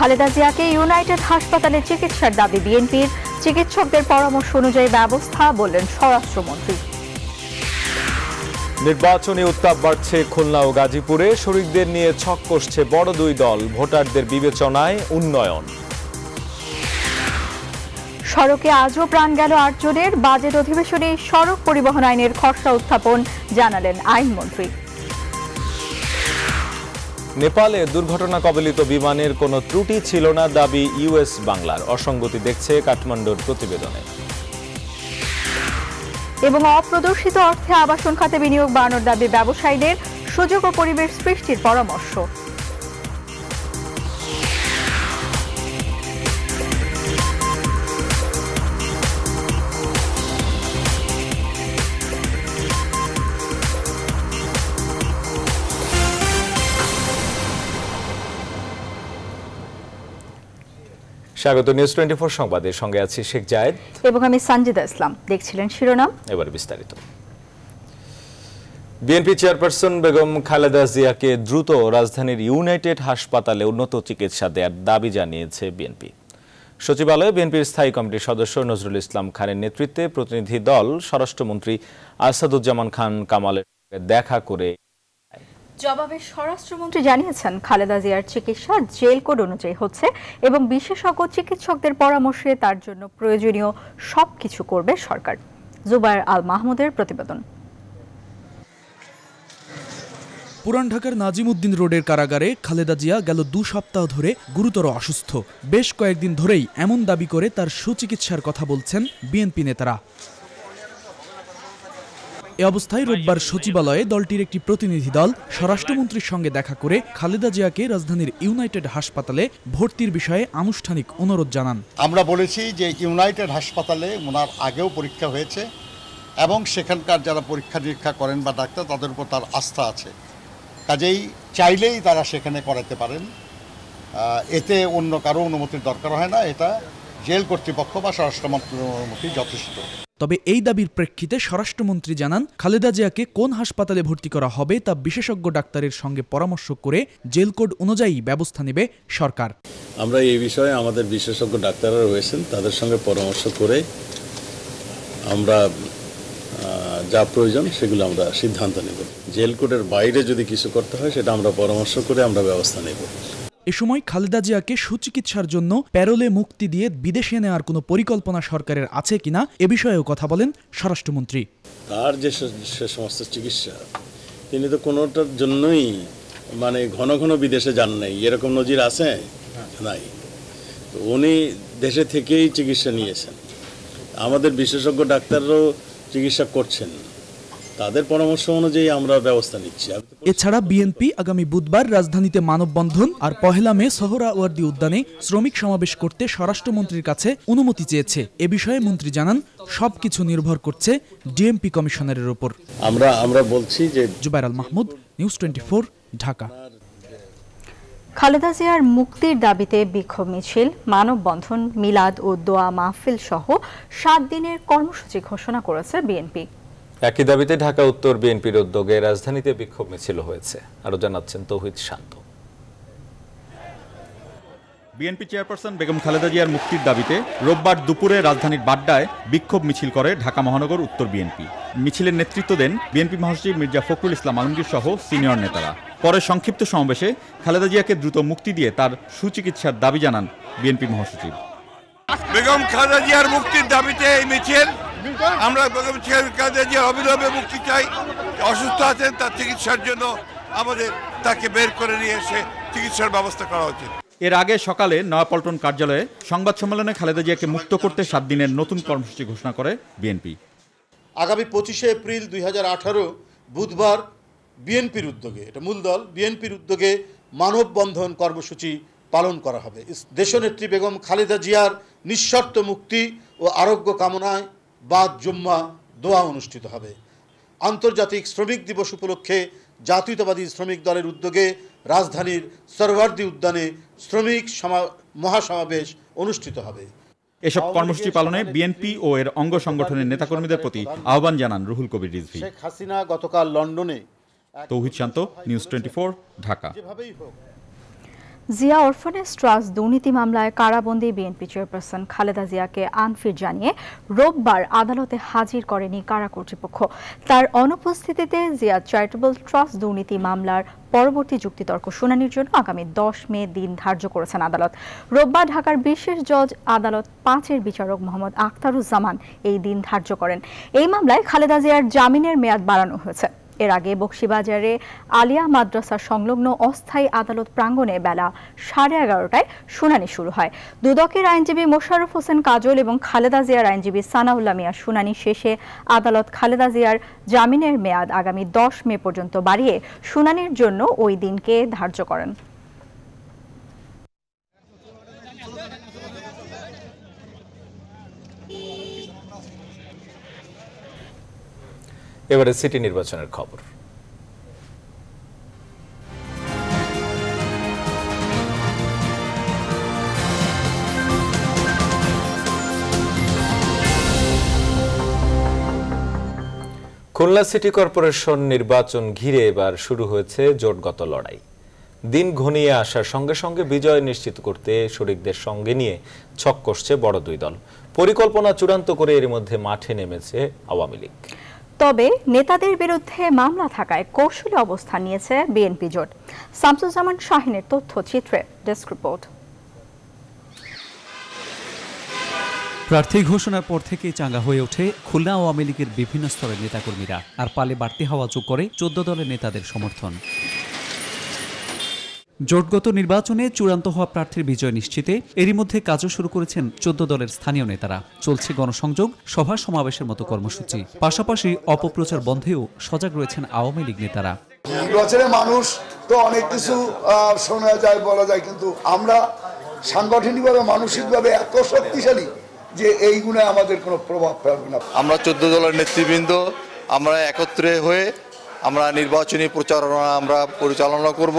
খালেদা জিয়াকে ইউনাইটেড হাসপাতালে চিকিৎসার দাবি বিএনপির চিকিৎসকদের পরামর্শ অনুযায়ী ব্যবস্থা বললেন স্বরাষ্ট্রমন্ত্রী নির্বাচনী উত্তাপ বাড়ছে খুলনা ও গাজীপুরে শরিকদের নিয়ে ছক কষছে বড় দুই দল ভোটারদের বিবেচনায় উন্নয়ন সড়কে আজও প্রাণ গেল আটজনের বাজেট অধিবেশনে সড়ক পরিবহন আইনের খসড়া উত্থাপন জানালেন আইনমন্ত্রী নেপালে দুর্ঘটনা কবলিত বিমানের কোনো ত্রুটি ছিল না দাবি ইউএস বাংলার অসঙ্গতি দেখছে কাঠমান্ডুর প্রতিবেদনে এবং অপ্রদর্শিত অর্থে আবাসন খাতে বিনিয়োগ বাড়ানোর দাবি ব্যবসায়ীদের সুযোগ ও পরিবেশ সৃষ্টির পরামর্শ স্বাগত নিউজ টোয়েন্টি ফোর সংবাদের সঙ্গে আছি শেখ জায়েদ এবং আমি সানজিদা ইসলাম দেখছিলেন শিরোনাম এবার বিস্তারিত বিএনপি চেয়ারপারসন বেগম খালেদা জিয়াকে দ্রুত রাজধানীর ইউনাইটেড হাসপাতালে উন্নত চিকিৎসা দেওয়ার দাবি জানিয়েছে বিএনপি সচিবালয়ে বিএনপির স্থায়ী কমিটির সদস্য নজরুল ইসলাম খানের নেতৃত্বে প্রতিনিধি দল স্বরাষ্ট্রমন্ত্রী আসাদুজ্জামান খান কামালের দেখা করে জবাবে স্বরাষ্ট্রমন্ত্রী জানিয়েছেন খালেদা জিয়ার চিকিৎসা জেল কোড অনুযায়ী হচ্ছে এবং বিশেষজ্ঞ চিকিৎসকদের পরামর্শে তার জন্য প্রয়োজনীয় সব কিছু করবে সরকার জুবায়ের আল মাহমুদের প্রতিবেদন পুরান ঢাকার নাজিমুদ্দিন রোডের কারাগারে খালেদা জিয়া গেল দু সপ্তাহ ধরে গুরুতর অসুস্থ বেশ কয়েকদিন ধরেই এমন দাবি করে তার সুচিকিৎসার কথা বলছেন বিএনপি নেতারা এ অবস্থায় রোববার সচিবালয়ে দলটির একটি প্রতিনিধি দল স্বরাষ্ট্রমন্ত্রীর সঙ্গে দেখা করে খালেদা জিয়াকে রাজধানীর ইউনাইটেড হাসপাতালে ভর্তির বিষয়ে আনুষ্ঠানিক অনুরোধ জানান আমরা বলেছি যে ইউনাইটেড হাসপাতালে ওনার আগেও পরীক্ষা হয়েছে এবং সেখানকার যারা পরীক্ষা নিরীক্ষা করেন বা ডাক্তার তাদের উপর তার আস্থা আছে কাজেই চাইলেই তারা সেখানে করাতে পারেন এতে অন্য কারো অনুমতির দরকার হয় না এটা জেল কর্তৃপক্ষ বা স্বরাষ্ট্র যথেষ্ট তবে এই দাবির প্রেক্ষিতে স্বরাষ্ট্রমন্ত্রী জানান খালেদা জিয়াকে কোন হাসপাতালে ভর্তি করা হবে তা বিশেষজ্ঞ ডাক্তারের সঙ্গে পরামর্শ করে জেল কোড অনুযায়ী ব্যবস্থা নেবে সরকার আমরা এই বিষয়ে আমাদের বিশেষজ্ঞ ডাক্তাররা রয়েছেন তাদের সঙ্গে পরামর্শ করে আমরা যা প্রয়োজন সেগুলো আমরা সিদ্ধান্ত নেব জেল কোডের বাইরে যদি কিছু করতে হয় সেটা আমরা পরামর্শ করে আমরা ব্যবস্থা নেব এ সময় খালেদা জিয়াকে সুচিকিৎসার জন্য প্যারোলে মুক্তি দিয়ে বিদেশে নেওয়ার কোনো পরিকল্পনা সরকারের আছে কিনা এ বিষয়েও কথা বলেন স্বরাষ্ট্রমন্ত্রী তার যে সে সমস্ত চিকিৎসা তিনি তো কোনোটার জন্যই মানে ঘন ঘন বিদেশে যান নাই এরকম নজির আছে নাই তো উনি দেশে থেকেই চিকিৎসা নিয়েছেন আমাদের বিশেষজ্ঞ ডাক্তাররাও চিকিৎসা করছেন তাদের পরামর্শ অনুযায়ী আমরা ব্যবস্থা নিচ্ছি এছাড়া বিএনপি আগামী বুধবার রাজধানীতে মানববন্ধন আর পহেলা মে সোহরাওয়ার্দী উদ্যানে শ্রমিক সমাবেশ করতে স্বরাষ্ট্রমন্ত্রীর কাছে অনুমতি চেয়েছে এ বিষয়ে মন্ত্রী জানান সবকিছু নির্ভর করছে ডিএমপি কমিশনারের উপর আমরা আমরা বলছি যে জুবাইর আল মাহমুদ নিউজ টোয়েন্টি ঢাকা খালেদা জিয়ার মুক্তির দাবিতে বিক্ষোভ মিছিল মানববন্ধন মিলাদ ও দোয়া মাহফিল সহ সাত দিনের কর্মসূচি ঘোষণা করেছে বিএনপি একই দাবিতে ঢাকা উত্তর বিএনপির উদ্যোগে রাজধানীতে বিক্ষোভ মিছিল হয়েছে আরো জানাচ্ছেন তৌহিদ শান্ত বিএনপি চেয়ারপারসন বেগম খালেদা জিয়ার মুক্তির দাবিতে রোববার দুপুরে রাজধানীর বাড্ডায় বিক্ষোভ মিছিল করে ঢাকা মহানগর উত্তর বিএনপি মিছিলের নেতৃত্ব দেন বিএনপি মহাসচিব মির্জা ফখরুল ইসলাম আলমগীর সহ সিনিয়র নেতারা পরে সংক্ষিপ্ত সমাবেশে খালেদা জিয়াকে দ্রুত মুক্তি দিয়ে তার সুচিকিৎসার দাবি জানান বিএনপি মহাসচিব বেগম খালেদা জিয়ার মুক্তির দাবিতে এই মিছিল আমরা কাজে যে অবিলম্বে মুক্তি চাই অসুস্থ আছেন তার চিকিৎসার জন্য আমাদের তাকে বের করে নিয়ে এসে চিকিৎসার ব্যবস্থা করা উচিত এর আগে সকালে নয়াপল্টন কার্যালয়ে সংবাদ সম্মেলনে খালেদা জিয়াকে মুক্ত করতে সাত দিনের নতুন কর্মসূচি ঘোষণা করে বিএনপি আগামী পঁচিশে এপ্রিল দুই বুধবার বিএনপির উদ্যোগে এটা মূল দল বিএনপির উদ্যোগে মানববন্ধন কর্মসূচি পালন করা হবে দেশনেত্রী বেগম খালেদা জিয়ার নিঃশর্ত মুক্তি ও আরোগ্য কামনায় বাদ জুম্মা দোয়া অনুষ্ঠিত হবে আন্তর্জাতিক শ্রমিক দিবস উপলক্ষে জাতীয়তাবাদী শ্রমিক দলের উদ্যোগে রাজধানীর সরওয়ার্দি উদ্যানে শ্রমিক মহাসমাবেশ অনুষ্ঠিত হবে এসব কর্মসূচি পালনে বিএনপি ও এর অঙ্গ সংগঠনের নেতাকর্মীদের প্রতি আহ্বান জানান রুহুল কবির রিজভি শেখ হাসিনা গতকাল লন্ডনে তৌহিদ শান্ত নিউজ টোয়েন্টি ঢাকা যেভাবেই হোক জিয়া অরফানেজ ট্রাস্ট দুর্নীতি মামলায় কারাবন্দি বিএনপি চেয়ারপারসন খালেদা জিয়াকে আনফিট জানিয়ে রোববার আদালতে হাজির করেনি কারা কর্তৃপক্ষ তার অনুপস্থিতিতে জিয়া চ্যারিটেবল ট্রাস্ট দুর্নীতি মামলার পরবর্তী যুক্তিতর্ক শুনানির জন্য আগামী দশ মে দিন ধার্য করেছেন আদালত রোববার ঢাকার বিশেষ জজ আদালত পাঁচের বিচারক মোহাম্মদ আখতারুজ্জামান এই দিন ধার্য করেন এই মামলায় খালেদা জিয়ার জামিনের মেয়াদ বাড়ানো হয়েছে এর আগে বকশিবাজারে আলিয়া মাদ্রাসা সংলগ্ন অস্থায়ী আদালত প্রাঙ্গণে বেলা সাড়ে এগারোটায় শুনানি শুরু হয় দুদকের আইনজীবী মোশাররফ হোসেন কাজল এবং খালেদা জিয়ার আইনজীবী সানাউল্লা মিয়ার শুনানি শেষে আদালত খালেদা জিয়ার জামিনের মেয়াদ আগামী দশ মে পর্যন্ত বাড়িয়ে শুনানির জন্য ওই দিনকে ধার্য করেন এবারে সিটি নির্বাচনের খবর খুলনা সিটি কর্পোরেশন নির্বাচন ঘিরে এবার শুরু হয়েছে জোটগত লড়াই দিন ঘনিয়ে আসার সঙ্গে সঙ্গে বিজয় নিশ্চিত করতে শরিকদের সঙ্গে নিয়ে ছক কষছে বড় দুই দল পরিকল্পনা চূড়ান্ত করে এর মধ্যে মাঠে নেমেছে আওয়ামী লীগ তবে নেতাদের বিরুদ্ধে মামলা থাকায় কৌশলী অবস্থান নিয়েছে বিএনপি জোট শামসুজ্জামান শাহিনের তথ্যচিত্রে ডেস্ক রিপোর্ট প্রার্থী ঘোষণার পর থেকে চাঙ্গা হয়ে ওঠে খুলনা আওয়ামী লীগের বিভিন্ন স্তরের নেতাকর্মীরা আর পালে বাড়তি হাওয়া যোগ করে চোদ্দ দলের নেতাদের সমর্থন জোটগত নির্বাচনে চূড়ান্ত হওয়া প্রার্থীর বিজয় নিশ্চিতে এরই মধ্যে কাজও শুরু করেছেন চোদ্দ দলের স্থানীয় নেতারা চলছে গণসংযোগ সভা সমাবেশের মতো কর্মসূচি পাশাপাশি অপপ্রচার বন্ধেও সজাগ রয়েছেন আওয়ামী লীগ নেতারা নির্বাচনে মানুষ তো অনেক কিছু শোনা যায় বলা যায় কিন্তু আমরা সাংগঠনিকভাবে মানসিকভাবে এত শক্তিশালী যে এই গুণে আমাদের কোনো প্রভাব ফেলবে না আমরা চোদ্দ দলের নেতৃবৃন্দ আমরা একত্রে হয়ে আমরা নির্বাচনী প্রচারণা আমরা পরিচালনা করব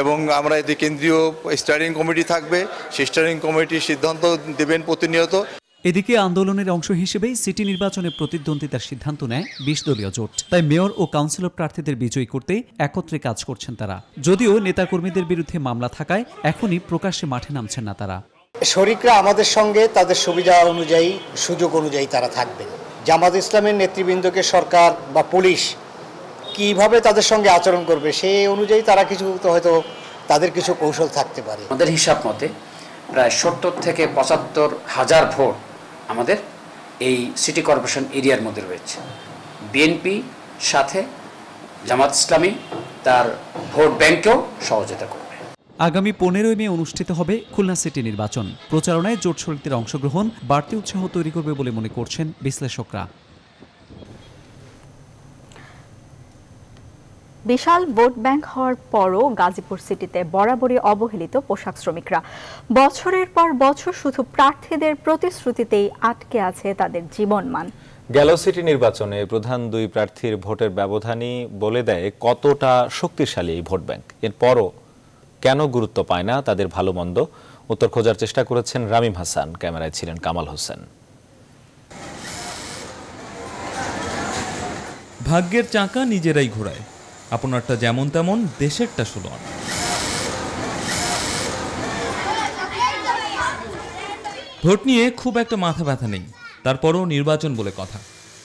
এবং আমরা এতে কেন্দ্রীয় স্টারিং কমিটি থাকবে সেই স্টারিং কমিটির সিদ্ধান্ত দেবেন প্রতিনিয়ত এদিকে আন্দোলনের অংশ হিসেবেই সিটি নির্বাচনে প্রতিদ্বন্দ্বিতার সিদ্ধান্ত নেয় বিশ দলীয় জোট তাই মেয়র ও কাউন্সিলর প্রার্থীদের বিজয়ী করতে একত্রে কাজ করছেন তারা যদিও নেতাকর্মীদের বিরুদ্ধে মামলা থাকায় এখনই প্রকাশ্যে মাঠে নামছেন না তারা শরিকরা আমাদের সঙ্গে তাদের সুবিধা অনুযায়ী সুযোগ অনুযায়ী তারা থাকবেন জামাত ইসলামের নেতৃবৃন্দকে সরকার বা পুলিশ কিভাবে তাদের সঙ্গে আচরণ করবে সেই অনুযায়ী তারা কিছু হয়তো তাদের কিছু কৌশল থাকতে পারে আমাদের হিসাব মতে প্রায় সত্তর থেকে পঁচাত্তর হাজার ভোট আমাদের এই সিটি কর্পোরেশন এরিয়ার মধ্যে রয়েছে বিএনপি সাথে জামাত ইসলামী তার ভোট ব্যাংকেও সহযোগিতা করবে আগামী পনেরোই মে অনুষ্ঠিত হবে খুলনা সিটি নির্বাচন প্রচারণায় জোট শরীরদের অংশগ্রহণ বাড়তি উৎসাহ তৈরি করবে বলে মনে করছেন বিশ্লেষকরা বিশাল ভোট ব্যাংক হওয়ার পরও গাজীপুর সিটিতে বরাবরই অবহেলিত পোশাক শ্রমিকরা বছরের পর বছর শুধু প্রার্থীদের প্রতিশ্রুতিতেই আটকে আছে তাদের জীবনমান গেল সিটি নির্বাচনে প্রধান দুই প্রার্থীর ভোটের ব্যবধানই বলে দেয় কতটা শক্তিশালী এই ভোট ব্যাংক এরপরও কেন গুরুত্ব পায় না তাদের ভালো মন্দ উত্তর খোঁজার চেষ্টা করেছেন রামিম হাসান ক্যামেরায় ছিলেন কামাল হোসেন ভাগ্যের চাকা নিজেরাই ঘোরায় আপনারটা যেমন তেমন দেশেরটা সুলন ভোট নিয়ে খুব একটা মাথা ব্যথা নেই তারপরও নির্বাচন বলে কথা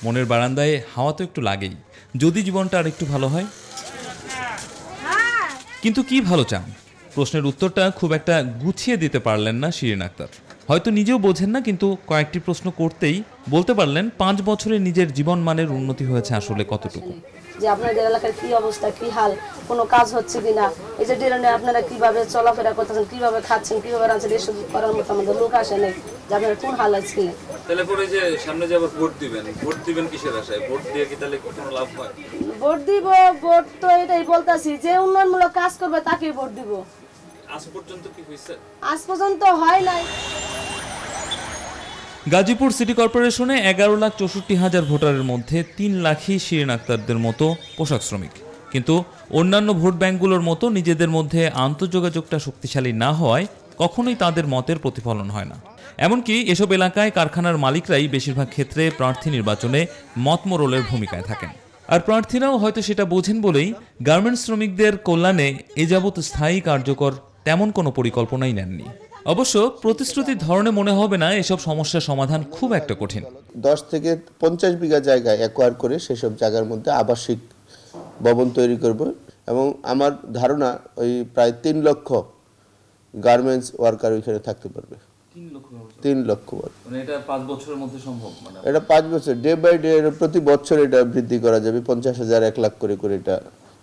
মনের বারান্দায় হাওয়া তো একটু লাগেই যদি জীবনটা আর একটু ভালো হয় কিন্তু কি ভালো চান প্রশ্নের উত্তরটা খুব একটা গুছিয়ে দিতে পারলেন না শিরিন আক্তার হয়তো নিজেও বোঝেন না কিন্তু কয়েকটি প্রশ্ন করতেই বলতে পারলেন পাঁচ বছরে নিজের জীবন মানের উন্নতি হয়েছে আসলে কতটুকু যে আপনাদের এলাকার কি অবস্থা কি হাল কোনো কাজ হচ্ছে কি না এই যে ড্রেনে আপনারা কিভাবে চলাফেরা করতেছেন কিভাবে খাচ্ছেন কিভাবে রাঁচেন এসব করার মতো আমাদের লোক আসে নেই যে আপনারা কোন হাল আছে ভোট কি দিব ভোট তো এটাই বলতাছি যে উন্নয়নমূলক কাজ করবে তাকেই ভোট দিব আজ পর্যন্ত হয় নাই গাজীপুর সিটি কর্পোরেশনে এগারো লাখ চৌষট্টি হাজার ভোটারের মধ্যে তিন লাখই শিরিন আক্তারদের মতো পোশাক শ্রমিক কিন্তু অন্যান্য ভোট ব্যাঙ্কগুলোর মতো নিজেদের মধ্যে আন্তঃযোগাযোগটা শক্তিশালী না হওয়ায় কখনোই তাদের মতের প্রতিফলন হয় না এমনকি এসব এলাকায় কারখানার মালিকরাই বেশিরভাগ ক্ষেত্রে প্রার্থী নির্বাচনে মতমরলের ভূমিকায় থাকেন আর প্রার্থীরাও হয়তো সেটা বোঝেন বলেই গার্মেন্টস শ্রমিকদের কল্যাণে এ যাবৎ স্থায়ী কার্যকর তেমন কোনো পরিকল্পনাই নেননি অবশ্য প্রতিশ্রুতির ধরনে মনে হবে না এসব সমস্যার সমাধান খুব একটা কঠিন দশ থেকে পঞ্চাশ বিঘা জায়গায় অ্যাকোয়ার করে সেসব জায়গার মধ্যে আবাসিক ভবন তৈরি করব এবং আমার ধারণা ওই প্রায় তিন লক্ষ গার্মেন্টস ওয়ার্কার ওইখানে থাকতে পারবে তিন লক্ষ মানে এটা পাঁচ বছরের মধ্যে সম্ভব মানে? এটা পাঁচ বছর ডে বাই ডে প্রতি বছর এটা বৃদ্ধি করা যাবে পঞ্চাশ হাজার এক লাখ করে করে এটা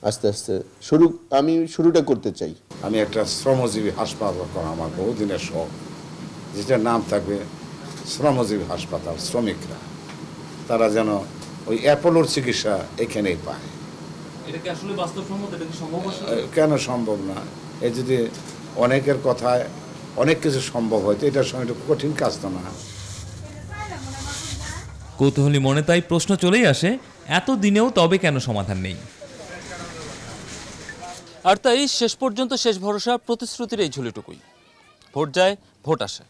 আস্তে আস্তে শুরু আমি শুরুটা করতে চাই আমি একটা শ্রমজীবী হাসপাতাল করা আমার বহুদিনের শখ যেটার নাম থাকবে শ্রমজীবী হাসপাতাল শ্রমিকরা তারা যেন ওই অ্যাপোলোর চিকিৎসা এখানেই পায় কেন সম্ভব না এ যদি অনেকের কথায় অনেক কিছু সম্ভব হয়তো এটার সঙ্গে একটু কঠিন কাজ তো না কৌতূহলী মনে তাই প্রশ্ন চলেই আসে এত দিনেও তবে কেন সমাধান নেই আর তাই শেষ পর্যন্ত শেষ ভরসা প্রতিশ্রুতির এই ঝুলিটুকুই ভোট যায় ভোট আসে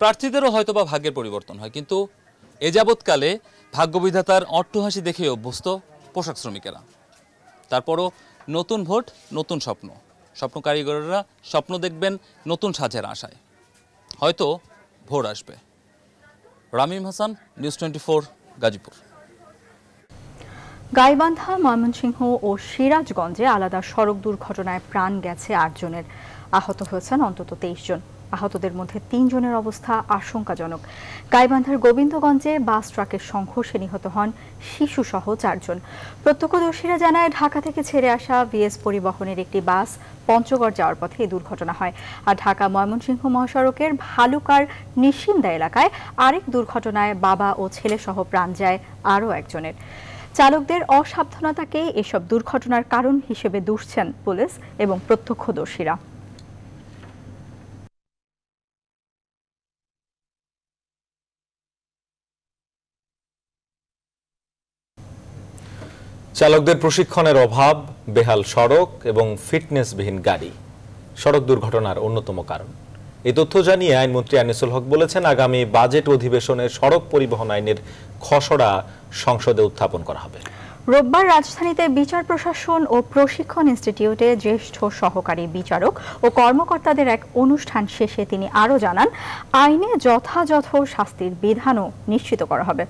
প্রার্থীদেরও হয়তোবা ভাগ্যের পরিবর্তন হয় কিন্তু এ যাবৎকালে ভাগ্যবিধাতার অট্টহাসি দেখে অভ্যস্ত পোশাক শ্রমিকেরা তারপরও নতুন ভোট নতুন স্বপ্ন স্বপ্ন কারিগরেরা স্বপ্ন দেখবেন নতুন সাজের আশায় হয়তো ভোট আসবে Ramim Hasan news twenty four Gazipur Gaibandha Mymensingh ও সিরাজগঞ্জে আলাদা সড়ক দুর্ঘটনায় প্রাণ গেছে আটজনের আহত হয়েছেন অন্তত তেইশ জন আহতদের মধ্যে তিনজনের অবস্থা আশঙ্কাজনক গাইবান্ধার গোবিন্দগঞ্জে বাস ট্রাকের সংঘর্ষে নিহত হন শিশুসহ চারজন প্রত্যক্ষদর্শীরা জানায় ঢাকা থেকে ছেড়ে আসা ভিএস পরিবহনের একটি বাস পঞ্চগড় যাওয়ার পথে এই দুর্ঘটনা হয় আর ঢাকা ময়মনসিংহ মহাসড়কের ভালুকার নিশিন্দা এলাকায় আরেক দুর্ঘটনায় বাবা ও ছেলেসহ প্রাণ যায় আরও একজনের চালকদের অসাবধানতাকে এসব দুর্ঘটনার কারণ হিসেবে দুষছেন পুলিশ এবং প্রত্যক্ষদর্শীরা চালকদের প্রশিক্ষণের অভাব বেহাল সড়ক এবং ফিটনেসবিহীন গাড়ি সড়ক দুর্ঘটনার অন্যতম কারণ এই তথ্য জানিয়ে আইনমন্ত্রী আনিসুল হক বলেছেন আগামী বাজেট অধিবেশনে সড়ক পরিবহন আইনের খসড়া সংসদে উত্থাপন করা হবে রোববার রাজধানীতে বিচার প্রশাসন ও প্রশিক্ষণ ইনস্টিটিউটে জ্যেষ্ঠ সহকারী বিচারক ও কর্মকর্তাদের এক অনুষ্ঠান শেষে তিনি আরও জানান আইনে যথাযথ শাস্তির বিধানও নিশ্চিত করা হবে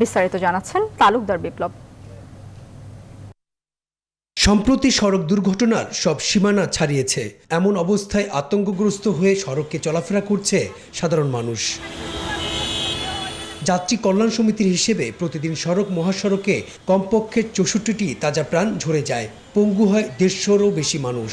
বিস্তারিত জানাচ্ছেন তালুকদার বিপ্লব সম্প্রতি সড়ক দুর্ঘটনার সব সীমানা ছাড়িয়েছে এমন অবস্থায় আতঙ্কগ্রস্ত হয়ে সড়ককে চলাফেরা করছে সাধারণ মানুষ যাত্রী কল্যাণ সমিতির হিসেবে প্রতিদিন সড়ক মহাসড়কে কমপক্ষে চৌষট্টিটি তাজা প্রাণ ঝরে যায় পঙ্গু হয় দেড়শোরও বেশি মানুষ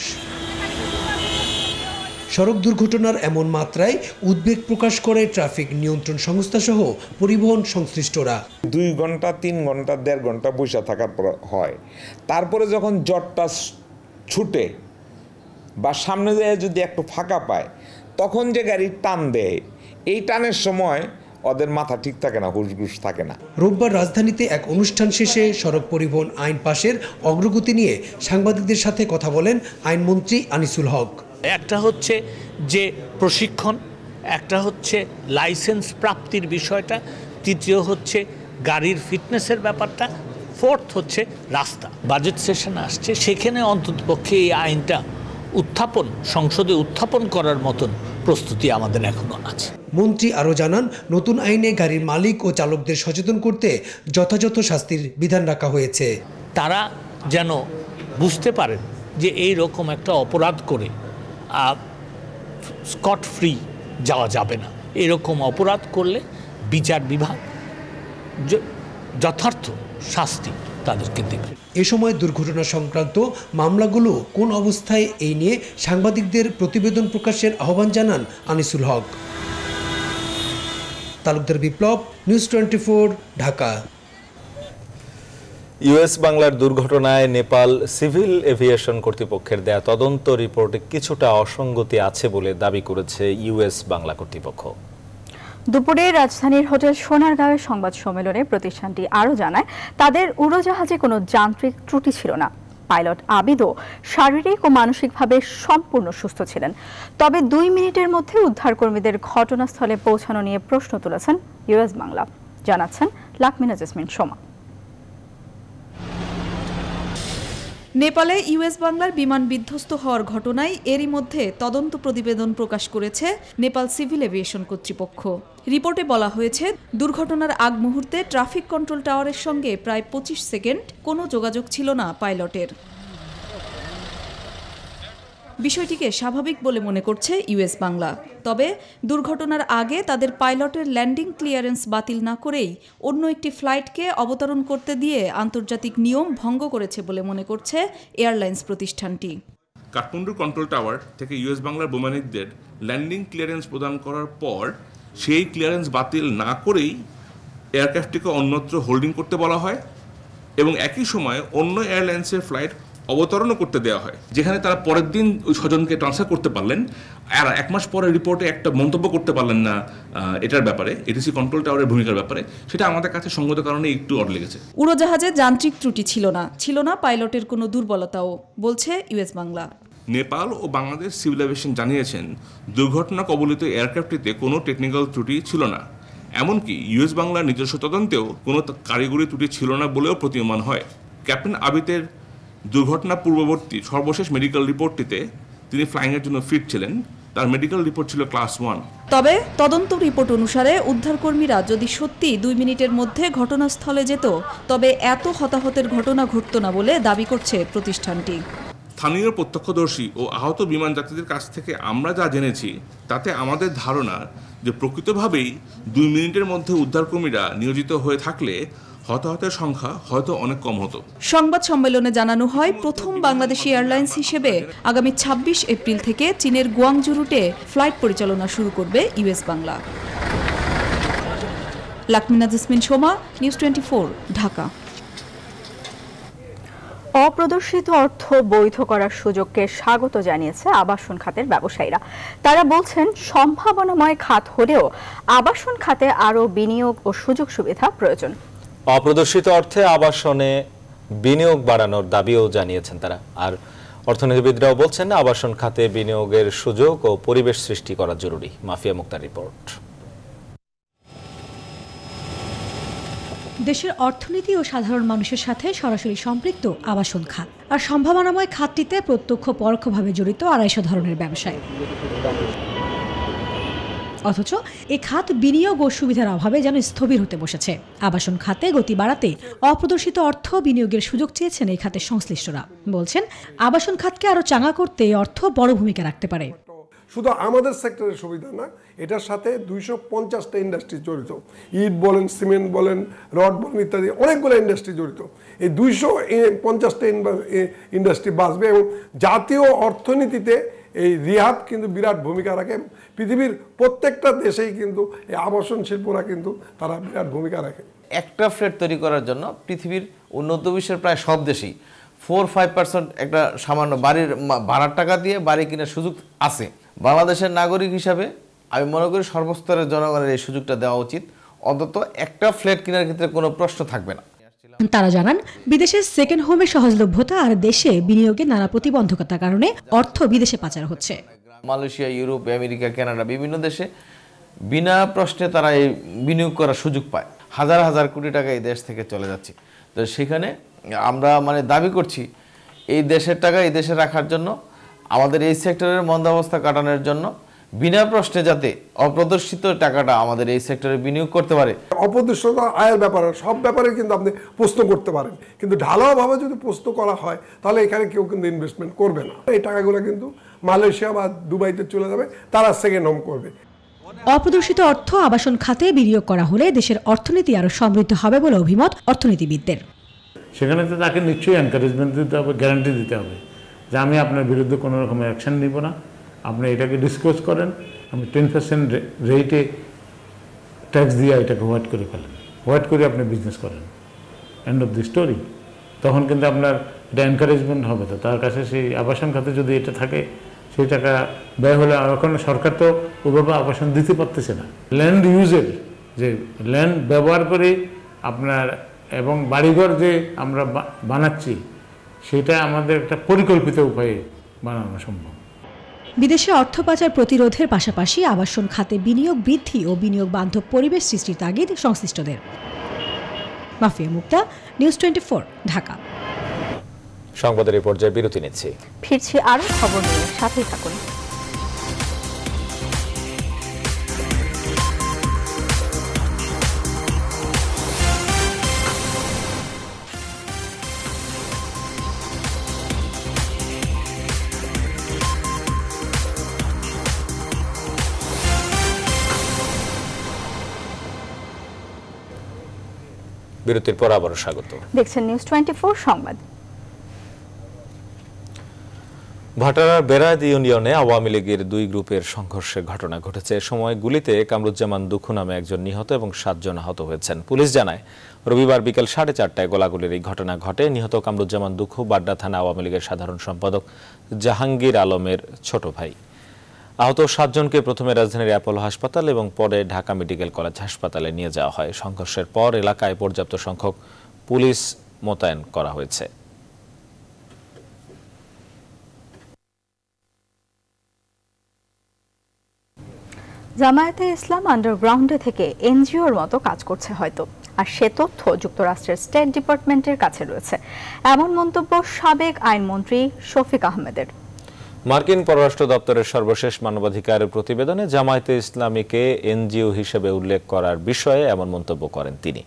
সড়ক দুর্ঘটনার এমন মাত্রায় উদ্বেগ প্রকাশ করে ট্রাফিক নিয়ন্ত্রণ সংস্থা সহ পরিবহন সংশ্লিষ্টরা দুই ঘন্টা তিন ঘন্টা দেড় ঘন্টা বসে থাকার পর হয় তারপরে যখন জটটা ছুটে বা সামনে যায় যদি একটু ফাঁকা পায় তখন যে গাড়ির টান দেয় এই টানের সময় ওদের মাথা ঠিক থাকে না হুসগুস থাকে না রোববার রাজধানীতে এক অনুষ্ঠান শেষে সড়ক পরিবহন আইন পাশের অগ্রগতি নিয়ে সাংবাদিকদের সাথে কথা বলেন আইনমন্ত্রী আনিসুল হক একটা হচ্ছে যে প্রশিক্ষণ একটা হচ্ছে লাইসেন্স প্রাপ্তির বিষয়টা তৃতীয় হচ্ছে গাড়ির ফিটনেসের ব্যাপারটা ফোর্থ হচ্ছে রাস্তা বাজেট সেশন আসছে সেখানে অন্ততপক্ষে এই আইনটা উত্থাপন সংসদে উত্থাপন করার মতন প্রস্তুতি আমাদের এখনও আছে মন্ত্রী আরও জানান নতুন আইনে গাড়ির মালিক ও চালকদের সচেতন করতে যথাযথ শাস্তির বিধান রাখা হয়েছে তারা যেন বুঝতে পারেন যে এই রকম একটা অপরাধ করে স্কট ফ্রি যাওয়া যাবে না এরকম অপরাধ করলে বিচার বিভাগ যথার্থ শাস্তি তাদেরকে দেবে এ সময় দুর্ঘটনা সংক্রান্ত মামলাগুলো কোন অবস্থায় এই নিয়ে সাংবাদিকদের প্রতিবেদন প্রকাশের আহ্বান জানান Anisul Haque Talukdar Biplob news twenty Dhaka US বাংলার দুর্ঘটনায় নেপাল সিভিল এভিয়েশন কর্তৃপক্ষের দেয়া তদন্ত রিপোর্টে কিছুটা অসঙ্গতি আছে বলে দাবি করেছে ইউএস বাংলা কর্তৃপক্ষ দুপুরে রাজধানীর হোটেল সোনারগাঁও সংবাদ সম্মেলনে প্রতিষ্ঠানটি আরও জানায় তাদের উড়োজাহাজে কোনো যান্ত্রিক ত্রুটি ছিল না পাইলট আবিদও শারীরিক ও মানসিকভাবে সম্পূর্ণ সুস্থ ছিলেন তবে দুই মিনিটের মধ্যে উদ্ধারকর্মীদের ঘটনাস্থলে পৌঁছানো নিয়ে প্রশ্ন তুলেছেন ইউএস বাংলা জানাচ্ছেন লাকমিনা জেসমিন সোমা নেপালে ইউএস বাংলার বিমান বিধ্বস্ত হওয়ার ঘটনায় এরই মধ্যে তদন্ত প্রতিবেদন প্রকাশ করেছে নেপাল সিভিল এভিয়েশন কর্তৃপক্ষ রিপোর্টে বলা হয়েছে দুর্ঘটনার আগ মুহূর্তে ট্রাফিক কন্ট্রোল টাওয়ারের সঙ্গে প্রায় পঁচিশ সেকেন্ড কোনো যোগাযোগ ছিল না পাইলটের বিষয়টিকে স্বাভাবিক বলে মনে করছে ইউএস বাংলা তবে দুর্ঘটনার আগে তাদের পাইলটের ল্যান্ডিং ক্লিয়ারেন্স বাতিল না করেই অন্য একটি ফ্লাইটকে অবতরণ করতে দিয়ে আন্তর্জাতিক নিয়ম ভঙ্গ করেছে বলে মনে করছে এয়ারলাইন্স প্রতিষ্ঠানটি কাঠমান্ডুর কন্ট্রোল টাওয়ার থেকে ইউএস বাংলার বোমানিকদের ল্যান্ডিং ক্লিয়ারেন্স প্রদান করার পর সেই ক্লিয়ারেন্স বাতিল না করেই এয়ারক্রাফটটিকে অন্যত্র হোল্ডিং করতে বলা হয় এবং একই সময় অন্য এয়ারলাইন্সের ফ্লাইট অবতরণও করতে দেওয়া হয় যেখানে তারা পরের দিন ওই স্বজনকে ট্রান্সফার করতে পারলেন আর এক মাস পরে রিপোর্টে একটা মন্তব্য করতে পারলেন না এটার ব্যাপারে এটিসি কন্ট্রোল টাওয়ারের ভূমিকার ব্যাপারে সেটা আমাদের কাছে সঙ্গত কারণে একটু অড লেগেছে উড়োজাহাজে যান্ত্রিক ত্রুটি ছিল না ছিল না পাইলটের কোনো দুর্বলতাও বলছে ইউএস বাংলা নেপাল ও বাংলাদেশ সিভিল এভিয়েশন জানিয়েছেন দুর্ঘটনা কবলিত এয়ারক্রাফটটিতে কোনো টেকনিক্যাল ত্রুটি ছিল না এমনকি ইউএস বাংলার নিজস্ব তদন্তেও কোনো কারিগরি ত্রুটি ছিল না বলেও প্রতীয়মান হয় ক্যাপ্টেন আবিতের দুর্ঘটনা পূর্ববর্তী সর্বশেষ মেডিকেল রিপোর্টটিতে তিনি ফ্লাইংয়ের জন্য ফিট ছিলেন তার মেডিকেল রিপোর্ট ছিল ক্লাস ওয়ান তবে তদন্ত রিপোর্ট অনুসারে উদ্ধারকর্মীরা যদি সত্যি দুই মিনিটের মধ্যে ঘটনাস্থলে যেত তবে এত হতাহতের ঘটনা ঘটত না বলে দাবি করছে প্রতিষ্ঠানটি স্থানীয় প্রত্যক্ষদর্শী ও আহত বিমান যাত্রীদের কাছ থেকে আমরা যা জেনেছি তাতে আমাদের ধারণা যে প্রকৃতভাবেই দুই মিনিটের মধ্যে উদ্ধারকর্মীরা নিয়োজিত হয়ে থাকলে হতাহতের সংখ্যা হয়তো অনেক কম হতো সংবাদ সম্মেলনে জানানো হয় প্রথম বাংলাদেশ এয়ারলাইন্স হিসেবে আগামী ২৬ এপ্রিল থেকে চীনের গুয়াংজু রুটে ফ্লাইট পরিচালনা শুরু করবে US Bangla Lakmina Jesmin Soma news twenty Dhaka অপ্রদর্শিত অর্থ বৈধ করার সুযোগকে স্বাগত জানিয়েছে আবাসন খাতের ব্যবসায়ীরা তারা বলছেন সম্ভাবনাময় খাত হলেও আবাসন খাতে আরও বিনিয়োগ ও সুযোগ সুবিধা প্রয়োজন অপ্রদর্শিত অর্থে আবাসনে বিনিয়োগ বাড়ানোর দাবিও জানিয়েছেন তারা আর অর্থনীতিবিদরাও বলছেন আবাসন খাতে বিনিয়োগের সুযোগ ও পরিবেশ সৃষ্টি করা জরুরি মাফিয়া মুক্তার রিপোর্ট দেশের অর্থনীতি ও সাধারণ মানুষের সাথে সরাসরি সম্পৃক্ত আবাসন খাত আর সম্ভাবনাময় খাতটিতে প্রত্যক্ষ পরোক্ষভাবে জড়িত আড়াইশো ধরনের ব্যবসায় অথচ এ খাত বিনিয়োগ ও সুবিধার অভাবে যেন স্থবির হতে বসেছে আবাসন খাতে গতি বাড়াতে অপ্রদর্শিত অর্থ বিনিয়োগের সুযোগ চেয়েছেন এই খাতের সংশ্লিষ্টরা বলছেন আবাসন খাতকে আরও চাঙা করতে অর্থ বড় ভূমিকা রাখতে পারে শুধু আমাদের সেক্টরের সুবিধা না এটার সাথে দুইশো পঞ্চাশটা ইন্ডাস্ট্রি জড়িত ইট বলেন সিমেন্ট বলেন রড বলেন ইত্যাদি অনেকগুলো ইন্ডাস্ট্রি জড়িত এই দুইশো পঞ্চাশটা ইন্ডাস্ট্রি বাঁচবে এবং জাতীয় অর্থনীতিতে এই রিহাব কিন্তু বিরাট ভূমিকা রাখে পৃথিবীর প্রত্যেকটা দেশেই কিন্তু এই আবাসন শিল্পরা কিন্তু তারা বিরাট ভূমিকা রাখে একটা ফ্ল্যাট তৈরি করার জন্য পৃথিবীর উন্নত বিশ্বের প্রায় সব দেশেই ফোর ফাইভ পার্সেন্ট একটা সামান্য বাড়ির ভাড়ার টাকা দিয়ে বাড়ি কেনার সুযোগ আছে বাংলাদেশের নাগরিক হিসাবে আমি মনে করি সর্বস্তরের জনগণের এই সুযোগটা দেওয়া উচিত অন্তত একটা ফ্ল্যাট কেনার ক্ষেত্রে কোনো প্রশ্ন থাকবে না তারা জানান বিদেশের সেকেন্ড হোমে সহজলভ্যতা আর দেশে বিনিয়োগে নানা প্রতিবন্ধকতার কারণে অর্থ বিদেশে পাচার হচ্ছে মালয়েশিয়া ইউরোপ আমেরিকা কানাডা বিভিন্ন দেশে বিনা প্রশ্নে তারা এই বিনিয়োগ করার সুযোগ পায় হাজার হাজার কোটি টাকা এই দেশ থেকে চলে যাচ্ছে তো সেখানে আমরা মানে দাবি করছি এই দেশের টাকা এই দেশে রাখার জন্য আমাদের এই সেক্টরের মন্দাবস্থা কাটানোর জন্য বিনা প্রশ্নে যাতে অপ্রদর্শিত টাকাটা আমাদের এই সেক্টরে বিনিয়োগ করতে পারে অপ্রদর্শিত আয়ের ব্যাপারে সব ব্যাপারে কিন্তু আপনি প্রশ্ন করতে পারেন কিন্তু ঢালাওভাবে যদি প্রশ্ন করা হয় তাহলে এখানে কেউ কিন্তু ইনভেস্টমেন্ট করবে না এই টাকাগুলো কিন্তু মালয়েশিয়া বা দুবাইতে চলে যাবে তারা সেকেন্ড হোম করবে অপ্রদর্শিত অর্থ আবাসন খাতে বিনিয়োগ করা হলে দেশের অর্থনীতি আরও সমৃদ্ধ হবে বলে অভিমত অর্থনীতিবিদদের সেখানে তো তাকে নিশ্চয়ই এনকারেজমেন্ট দিতে হবে গ্যারান্টি দিতে হবে যে আমি আপনার বিরুদ্ধে কোনো রকম অ্যাকশন নিব না আপনি এটাকে ডিসক্লোজ করেন আপনি টেন পার্সেন্ট রেটে ট্যাক্স দিয়ে এটাকে হোয়াইট করে ফেলেন হোয়াইট করে আপনি বিজনেস করেন এন্ড অফ দি স্টোরি তখন কিন্তু আপনার এটা এনকারেজমেন্ট হবে তো তার কাছে সেই আবাসন খাতে যদি এটা থাকে সেই টাকা ব্যয় হলে আর এখন সরকার তো ওভাবে আবাসন দিতে পারতেছে না ল্যান্ড ইউজের যে ল্যান্ড ব্যবহার করে আপনার এবং বাড়িঘর যে আমরা বানাচ্ছি সেটা আমাদের একটা পরিকল্পিত উপায়ে বানানো সম্ভব বিদেশে অর্থ পাচার প্রতিরোধের পাশাপাশি আবাসন খাতে বিনিয়োগ বৃদ্ধি ও বিনিয়োগ বান্ধব পরিবেশ সৃষ্টির তাগিদ সংশ্লিষ্টদের মাফিয়া মুক্তা নিউজ টোয়েন্টি ঢাকা সংবাদের এই পর্যায়ে বিরতি নিচ্ছি ফিরছি আরও খবর নিয়ে সাথেই থাকুন বিরতির পর আবারও স্বাগত দেখছেন নিউজ টোয়েন্টি সংবাদ ভাটারার বেড়াদ ইউনিয়নে আওয়ামী লীগের দুই গ্রুপের সংঘর্ষের ঘটনা ঘটেছে এ সময় গুলিতে কামরুজ্জামান দুঃখ নামে একজন নিহত এবং সাতজন আহত হয়েছেন পুলিশ জানায় রবিবার বিকেল সাড়ে চারটায় গোলাগুলির এই ঘটনা ঘটে নিহত কামরুজ্জামান দুঃখ বাড্ডা থানা আওয়ামী লীগের সাধারণ সম্পাদক জাহাঙ্গীর আলমের ছোট ভাই আহত সাতজনকে প্রথমে রাজধানীর অ্যাপোলো হাসপাতাল এবং পরে ঢাকা মেডিকেল কলেজ হাসপাতালে নিয়ে যাওয়া হয় সংঘর্ষের পর এলাকায় পর্যাপ্ত সংখ্যক পুলিশ মোতায়েন করা হয়েছে জামায়াতে ইসলাম আন্ডারগ্রাউন্ডে থেকে এনজিওর মতো কাজ করছে হয়তো আর সে তথ্য যুক্তরাষ্ট্রের স্টেট ডিপার্টমেন্টের কাছে রয়েছে এমন মন্তব্য সাবেক আইনমন্ত্রী শফিক আহমেদের মার্কিন পররাষ্ট্র দপ্তরের সর্বশেষ মানবাধিকার প্রতিবেদনে জামায়াতে ইসলামীকে এনজিও হিসেবে উল্লেখ করার বিষয়ে এমন মন্তব্য করেন তিনি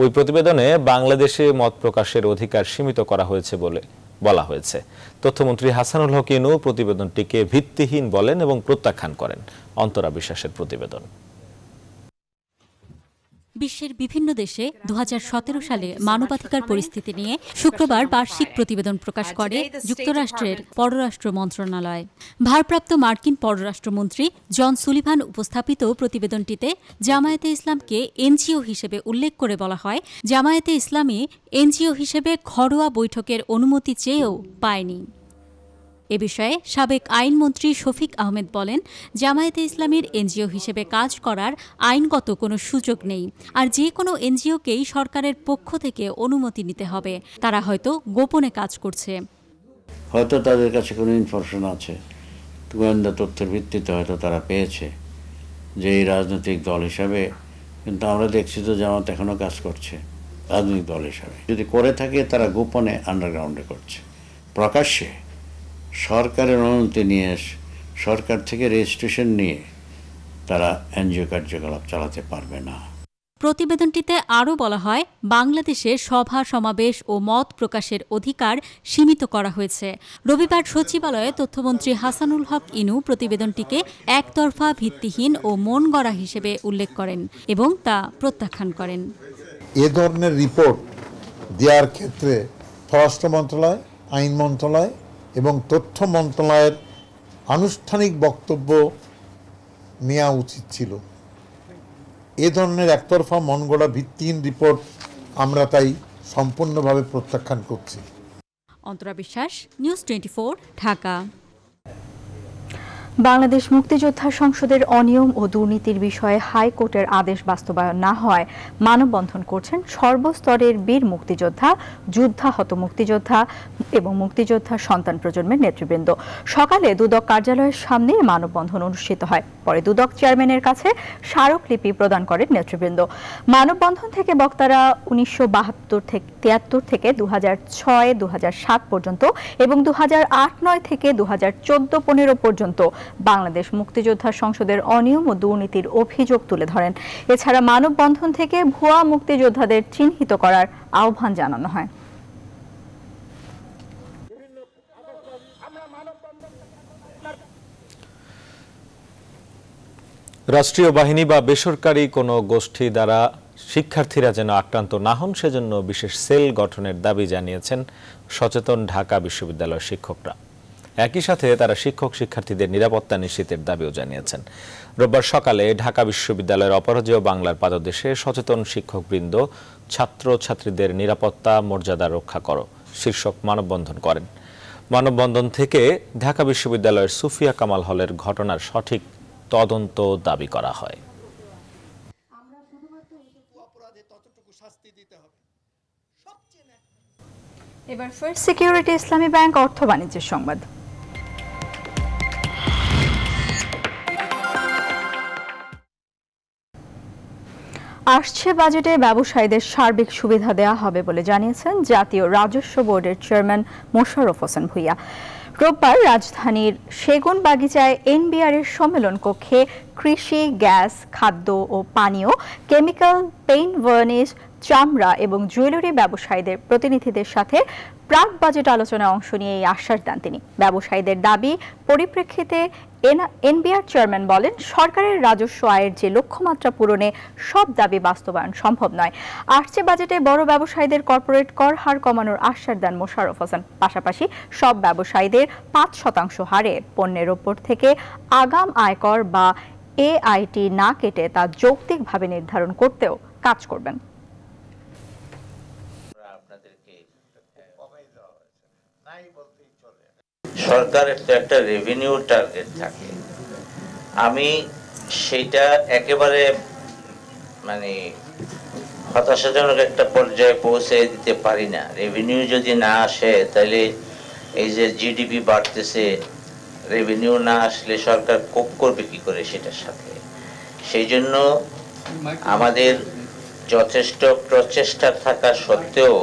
ওই প্রতিবেদনে বাংলাদেশে মত প্রকাশের অধিকার সীমিত করা হয়েছে বলে বলা হয়েছে তথ্যমন্ত্রী হাসানুল হকিনও প্রতিবেদনটিকে ভিত্তিহীন বলেন এবং প্রত্যাখ্যান করেন অন্তরা বিশ্বাসের প্রতিবেদন বিশ্বের বিভিন্ন দেশে দু সালে মানবাধিকার পরিস্থিতি নিয়ে শুক্রবার বার্ষিক প্রতিবেদন প্রকাশ করে যুক্তরাষ্ট্রের পররাষ্ট্র মন্ত্রণালয় ভারপ্রাপ্ত মার্কিন পররাষ্ট্রমন্ত্রী জন সুলিভান উপস্থাপিত প্রতিবেদনটিতে জামায়াতে ইসলামকে এনজিও হিসেবে উল্লেখ করে বলা হয় জামায়াতে ইসলামী এনজিও হিসেবে ঘরোয়া বৈঠকের অনুমতি চেয়েও পায়নি এ বিষয়ে সাবেক আইনমন্ত্রী শফিক আহমেদ বলেন জামায়াতে ইসলামীর এনজিও হিসেবে কাজ করার আইনগত কোনো সুযোগ নেই আর যে কোনো এনজিওকেই সরকারের পক্ষ থেকে অনুমতি নিতে হবে তারা হয়তো গোপনে কাজ করছে হয়তো তাদের কাছে কোনো ইনফরমেশন আছে গোয়েন্দা তথ্যের ভিত্তিতে হয়তো তারা পেয়েছে যে এই রাজনৈতিক দল হিসাবে কিন্তু আমরা দেখছি তো জামাত এখনও কাজ করছে রাজনৈতিক দল হিসাবে যদি করে থাকে তারা গোপনে আন্ডারগ্রাউন্ডে করছে প্রকাশ্যে সরকারের অনুমতি নিয়ে সরকার থেকে রেজিস্ট্রেশন নিয়ে তারা এনজিও কার্যকলাপ চালাতে পারবে না প্রতিবেদনটিতে আরও বলা হয় বাংলাদেশে সভা সমাবেশ ও মত প্রকাশের অধিকার সীমিত করা হয়েছে রবিবার সচিবালয়ে তথ্যমন্ত্রী হাসানুল হক ইনু প্রতিবেদনটিকে একতরফা ভিত্তিহীন ও মন গড়া হিসেবে উল্লেখ করেন এবং তা প্রত্যাখ্যান করেন এ ধরনের রিপোর্ট দেওয়ার ক্ষেত্রে পররাষ্ট্র মন্ত্রণালয় আইন মন্ত্রণালয় এবং তথ্য মন্ত্রণালয়ের আনুষ্ঠানিক বক্তব্য নেওয়া উচিত ছিল এ ধরনের একতরফা মনগড়া ভিত্তিহীন রিপোর্ট আমরা তাই সম্পূর্ণভাবে প্রত্যাখ্যান করছি অন্তরা বিশ্বাস নিউজ টোয়েন্টি ঢাকা বাংলাদেশ মুক্তিযোদ্ধা সংসদের অনিয়ম ও দুর্নীতির বিষয়ে হাইকোর্টের আদেশ বাস্তবায়ন না হয় মানববন্ধন করছেন সর্বস্তরের বীর মুক্তিযোদ্ধা যুদ্ধাহত মুক্তিযোদ্ধা এবং মুক্তিযোদ্ধা সন্তান প্রজন্মের নেতৃবৃন্দ সকালে দুদক কার্যালয়ের সামনে মানববন্ধন অনুষ্ঠিত হয় পরে দুদক চেয়ারম্যানের কাছে স্মারকলিপি প্রদান করেন নেতৃবৃন্দ মানববন্ধন থেকে বক্তারা উনিশশো থেকে তিয়াত্তর থেকে দু হাজার ছয় পর্যন্ত এবং দু হাজার আট নয় থেকে দু হাজার চোদ্দ পনেরো পর্যন্ত বাংলাদেশ মুক্তিযোদ্ধা সংসদের অনিয়ম ও দুর্নীতির অভিযোগ তুলে ধরেন এছাড়া মানববন্ধন থেকে ভুয়া মুক্তিযোদ্ধাদের চিহ্নিত করার আহ্বান জানানো হয় রাষ্ট্রীয় বাহিনী বা বেসরকারি কোনো গোষ্ঠী দ্বারা শিক্ষার্থীরা যেন আক্রান্ত না হন সেজন্য বিশেষ সেল গঠনের দাবি জানিয়েছেন সচেতন ঢাকা বিশ্ববিদ্যালয়ের শিক্ষকরা একই সাথে তারা শিক্ষক শিক্ষার্থীদের নিরাপত্তা নিশ্চিতের দাবিও জানিয়েছেন রোববার সকালে ঢাকা বিশ্ববিদ্যালয়ের অপরাজেয় বাংলার পাদদেশে সচেতন শিক্ষকবৃন্দ ছাত্র ছাত্রীদের নিরাপত্তা মর্যাদা রক্ষা করো শীর্ষক মানববন্ধন করেন মানববন্ধন থেকে ঢাকা বিশ্ববিদ্যালয়ের সুফিয়া কামাল হলের ঘটনার সঠিক তদন্ত দাবি করা হয় এবার ফার্স্ট সিকিউরিটি ইসলামী ব্যাংক অর্থ বাণিজ্যের সংবাদ আসছে বাজেটে ব্যবসায়ীদের সার্বিক সুবিধা দেওয়া হবে বলে জানিয়েছেন জাতীয় রাজস্ব বোর্ডের চেয়ারম্যান মোশারফ হোসেন ভুইয়া রোববার রাজধানীর সেগুন বাগিচায় এনবিআর এর সম্মেলন কক্ষে কৃষি গ্যাস খাদ্য ও পানীয় কেমিক্যাল পেইন্ট ভার্নিশ চামড়া এবং জুয়েলারি ব্যবসায়ীদের প্রতিনিধিদের সাথে প্রাক বাজেট আলোচনায় অংশ নিয়ে এই আশ্বাস দেন তিনি ব্যবসায়ীদের দাবি পরিপ্রেক্ষিতে এনবিআর চেয়ারম্যান বলেন সরকারের রাজস্ব আয়ের যে লক্ষ্যমাত্রা পূরণে সব দাবি বাস্তবায়ন সম্ভব নয় আসছে বাজেটে বড় ব্যবসায়ীদের কর্পোরেট কর হার কমানোর আশ্বাস দেন মোশাররফ হোসেন পাশাপাশি সব ব্যবসায়ীদের পাঁচ শতাংশ হারে পণ্যের ওপর থেকে আগাম আয়কর বা এআইটি না কেটে তা যৌক্তিকভাবে নির্ধারণ করতেও কাজ করবেন সরকারের তো একটা রেভিনিউ টার্গেট থাকে আমি সেটা একেবারে মানে হতাশাজনক একটা পর্যায়ে পৌঁছে দিতে পারি না রেভিনিউ যদি না আসে তাহলে এই যে জিডিপি বাড়তেছে রেভিনিউ না আসলে সরকার কোপ করবে কি করে সেটার সাথে সেই জন্য আমাদের যথেষ্ট প্রচেষ্টা থাকা সত্ত্বেও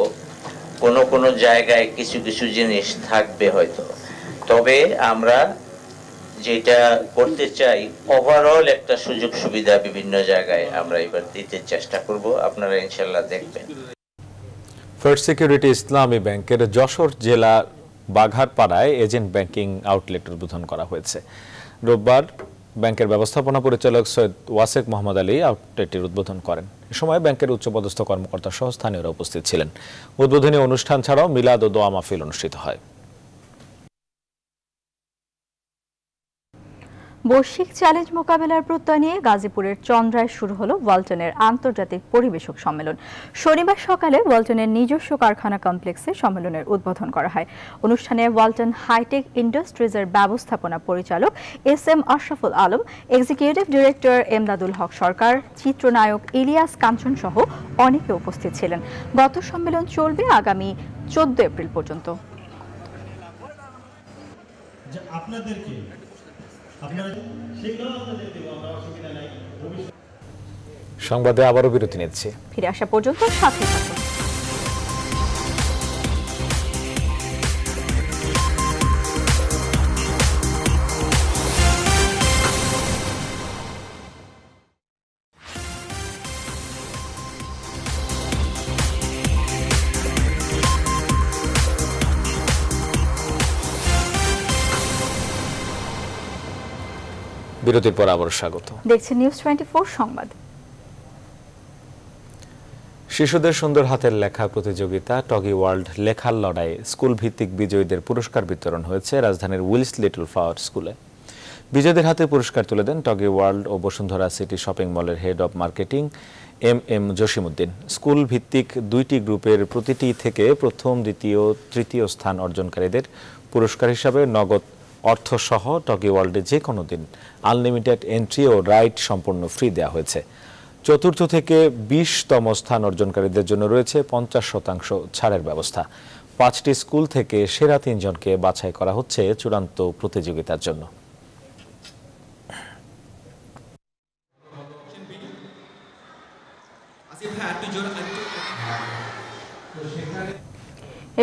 কোনো কোনো জায়গায় কিছু কিছু জিনিস থাকবে হয়তো তবে আমরা যেটা করতে চাই ওভারঅল একটা সুযোগ সুবিধা বিভিন্ন জায়গায় আমরা এবার দিতে চেষ্টা করব আপনারা ইনশাল্লাহ দেখবেন ফার্স্ট সিকিউরিটি ইসলামী ব্যাংকের যশোর জেলা বাঘারপাড়ায় এজেন্ট ব্যাংকিং আউটলেট উদ্বোধন করা হয়েছে রোববার ব্যাংকের ব্যবস্থাপনা পরিচালক সৈয়দ ওয়াসেক মোহাম্মদ আলী আউটলেটটির উদ্বোধন করেন এ সময় ব্যাংকের উচ্চপদস্থ কর্মকর্তা সহ স্থানীয়রা উপস্থিত ছিলেন উদ্বোধনী অনুষ্ঠান ছাড়াও মিলাদ ও দোয়া মাহফিল অনুষ্ঠিত হয় বৈশ্বিক চ্যালেঞ্জ মোকাবেলার প্রত্যয় নিয়ে গাজীপুরের চন্দ্রায় শুরু হলো ওয়ালটনের আন্তর্জাতিক পরিবেশক সম্মেলন শনিবার সকালে ওয়ালটনের নিজস্ব কারখানা কমপ্লেক্সে সম্মেলনের উদ্বোধন করা হয় অনুষ্ঠানে ওয়ালটন হাইটেক ইন্ডাস্ট্রিজের ব্যবস্থাপনা পরিচালক S M Ashraful Alam executive director Emdadul Haque Sarkar চিত্রনায়ক ইলিয়াস কাঞ্চন সহ অনেকে উপস্থিত ছিলেন গত সম্মেলন চলবে আগামী চোদ্দ এপ্রিল পর্যন্ত আপনাদেরকে সংবাদে আবারও বিরতি নিচ্ছে ফিরে আসা পর্যন্ত সাথে থাকুন বিরতির পর আবার স্বাগত দেখছেন নিউজ টোয়েন্টি সংবাদ শিশুদের সুন্দর হাতের লেখা প্রতিযোগিতা টগি ওয়ার্ল্ড লেখার লড়াই স্কুল ভিত্তিক বিজয়ীদের পুরস্কার বিতরণ হয়েছে রাজধানীর উইলস লিটল ফ্লাওয়ার স্কুলে বিজয়ীদের হাতে পুরস্কার তুলে দেন টগি ওয়ার্ল্ড ও বসুন্ধরা সিটি শপিং মলের head of marketing M M Jasimuddin school ভিত্তিক দুইটি গ্রুপের প্রতিটি থেকে প্রথম দ্বিতীয় তৃতীয় স্থান অর্জনকারীদের পুরস্কার হিসাবে নগদ অর্থসহ টগি ওয়ার্ল্ডে যে কোনো দিন আনলিমিটেড এন্ট্রি ও রাইড সম্পূর্ণ ফ্রি দেওয়া হয়েছে চতুর্থ থেকে বিশতম স্থান অর্জনকারীদের জন্য রয়েছে পঞ্চাশ শতাংশ ছাড়ের ব্যবস্থা পাঁচটি স্কুল থেকে সেরা তিনজনকে বাছাই করা হচ্ছে চূড়ান্ত প্রতিযোগিতার জন্য